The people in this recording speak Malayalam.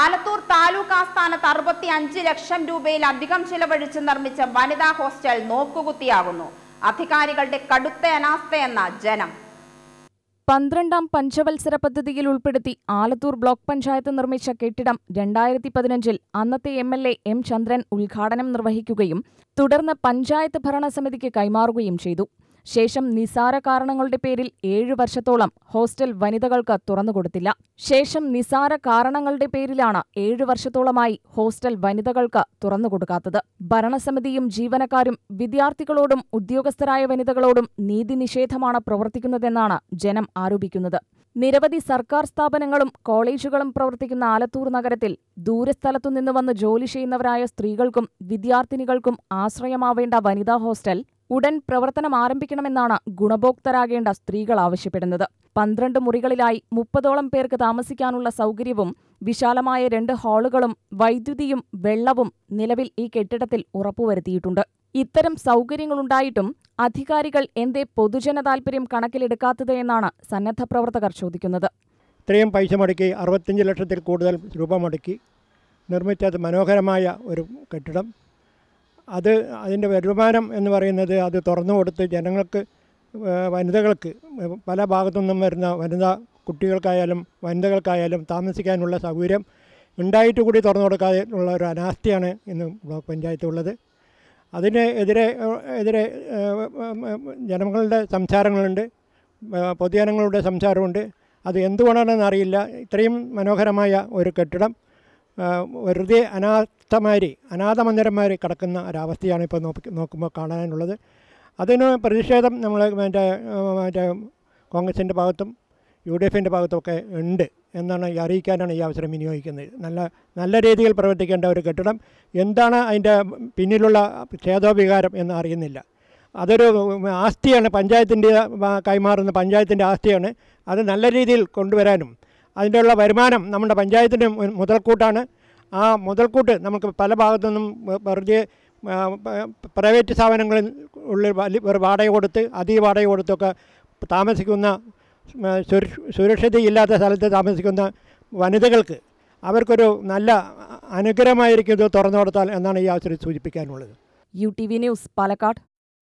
ആലത്തൂർ താലൂക്ക് ആസ്ഥാനത്ത് അറുപത്തി അഞ്ച് ലക്ഷം രൂപയിലധികം ചിലവഴിച്ച് നിർമ്മിച്ച വനിതാ ഹോസ്റ്റൽ നോക്കുകുത്തിയാകുന്നു അധികാരികളുടെ കടുത്ത അനാസ്ഥയെന്ന ജനം പന്ത്രണ്ടാം പഞ്ചവത്സര പദ്ധതിയിൽ ഉൾപ്പെടുത്തി ആലത്തൂർ ബ്ലോക്ക് പഞ്ചായത്ത് നിർമ്മിച്ച കെട്ടിടം രണ്ടായിരത്തി പതിനഞ്ചിൽ അന്നത്തെ M L A M Chandran ഉദ്ഘാടനം നിർവഹിക്കുകയും തുടർന്ന് പഞ്ചായത്ത് ഭരണസമിതിക്ക് കൈമാറുകയും ചെയ്തു ശേഷം നിസാര കാരണങ്ങളുടെ പേരിൽ ഏഴു വർഷത്തോളം ഹോസ്റ്റൽ വനിതകൾക്ക് തുറന്നുകൊടുത്തില്ല ശേഷം നിസാര കാരണങ്ങളുടെ പേരിലാണ് ഏഴു വർഷത്തോളമായി ഹോസ്റ്റൽ വനിതകൾക്ക് തുറന്നുകൊടുക്കാത്തത് ഭരണസമിതിയും ജീവനക്കാരും വിദ്യാർത്ഥികളോടും ഉദ്യോഗസ്ഥരായ വനിതകളോടും നീതി നിഷേധമാണ് പ്രവർത്തിക്കുന്നതെന്നാണ് ജനം ആരോപിക്കുന്നത് നിരവധി സർക്കാർ സ്ഥാപനങ്ങളും കോളേജുകളും പ്രവർത്തിക്കുന്ന ആലത്തൂർ നഗരത്തിൽ ദൂരസ്ഥലത്തുനിന്ന് വന്ന് ജോലി ചെയ്യുന്നവരായ സ്ത്രീകൾക്കും വിദ്യാർത്ഥിനികൾക്കും ആശ്രയമാവേണ്ട വനിതാ ഹോസ്റ്റൽ ഉടൻ പ്രവർത്തനം ആരംഭിക്കണമെന്നാണ് ഗുണഭോക്തരാകേണ്ട സ്ത്രീകൾ ആവശ്യപ്പെടുന്നത് പന്ത്രണ്ട് മുറികളിലായി മുപ്പതോളം പേർക്ക് താമസിക്കാനുള്ള സൗകര്യവും വിശാലമായ രണ്ട് ഹാളുകളും വൈദ്യുതിയും വെള്ളവും നിലവിൽ ഈ കെട്ടിടത്തിൽ ഉറപ്പുവരുത്തിയിട്ടുണ്ട് ഇത്തരം സൗകര്യങ്ങളുണ്ടായിട്ടും അധികാരികൾ എന്തേ പൊതുജന താൽപര്യം കണക്കിലെടുക്കാത്തത് എന്നാണ് സന്നദ്ധ പ്രവർത്തകർ ചോദിക്കുന്നത് ഇത്രയും പൈസ മുടക്കി അറുപത്തഞ്ച് ലക്ഷത്തിൽ കൂടുതൽ രൂപ മുടക്കി നിർമ്മിച്ചത് മനോഹരമായ ഒരു കെട്ടിടം അത് അതിൻ്റെ വരുമാനം എന്ന് പറയുന്നത് അത് തുറന്നു കൊടുത്ത് ജനങ്ങൾക്ക് വനിതകൾക്ക് പല ഭാഗത്തു നിന്നും വരുന്ന വനിതാ കുട്ടികൾക്കായാലും വനിതകൾക്കായാലും താമസിക്കാനുള്ള സൗകര്യം ഉണ്ടായിട്ട് കൂടി തുറന്നു ഉള്ള ഒരു അനാസ്ഥയാണ് ഇന്ന് ബ്ലോക്ക് ഉള്ളത് അതിന് എതിരെ എതിരെ ജനങ്ങളുടെ സംസാരങ്ങളുണ്ട് പൊതുജനങ്ങളുടെ സംസാരമുണ്ട് അത് എന്തുകൊണ്ടാണെന്നറിയില്ല ഇത്രയും മനോഹരമായ ഒരു കെട്ടിടം വെറുതെ അനാഥമാരി അനാഥമന്ദിരന്മാർ കിടക്കുന്ന ഒരവസ്ഥയാണ് ഇപ്പോൾ നോക്കി നോക്കുമ്പോൾ കാണാനുള്ളത് അതിന് പ്രതിഷേധം നമ്മൾ മറ്റേ മറ്റേ കോൺഗ്രസിൻ്റെ ഭാഗത്തും യു ഡി എഫിൻ്റെ ഒക്കെ ഉണ്ട് എന്നാണ് അറിയിക്കാനാണ് ഈ അവസരം വിനിയോഗിക്കുന്നത് നല്ല നല്ല രീതിയിൽ പ്രവർത്തിക്കേണ്ട ഒരു കെട്ടിടം എന്താണ് അതിൻ്റെ പിന്നിലുള്ള ഛേദോവികാരം എന്ന് അറിയുന്നില്ല അതൊരു ആസ്തിയാണ് പഞ്ചായത്തിൻ്റെ കൈമാറുന്ന പഞ്ചായത്തിൻ്റെ ആസ്തിയാണ് അത് നല്ല രീതിയിൽ കൊണ്ടുവരാനും അതിൻ്റെയുള്ള വരുമാനം നമ്മുടെ പഞ്ചായത്തിൻ്റെ മുതൽക്കൂട്ടാണ് ആ മുതൽക്കൂട്ട് നമുക്ക് പല ഭാഗത്തു നിന്നും വെറുതെ പ്രൈവറ്റ് സ്ഥാപനങ്ങളിൽ ഉള്ളിൽ വലിയ വാടക കൊടുത്ത് അധിക വാടക കൊടുത്തൊക്കെ താമസിക്കുന്ന സുരക്ഷിതയില്ലാത്ത സ്ഥലത്ത് താമസിക്കുന്ന വനിതകൾക്ക് അവർക്കൊരു നല്ല അനുഗ്രഹമായിരിക്കും ഇത് തുറന്നു കൊടുത്താൽ എന്നാണ് ഈ അവസരം സൂചിപ്പിക്കാനുള്ളത് U T V news Palakkad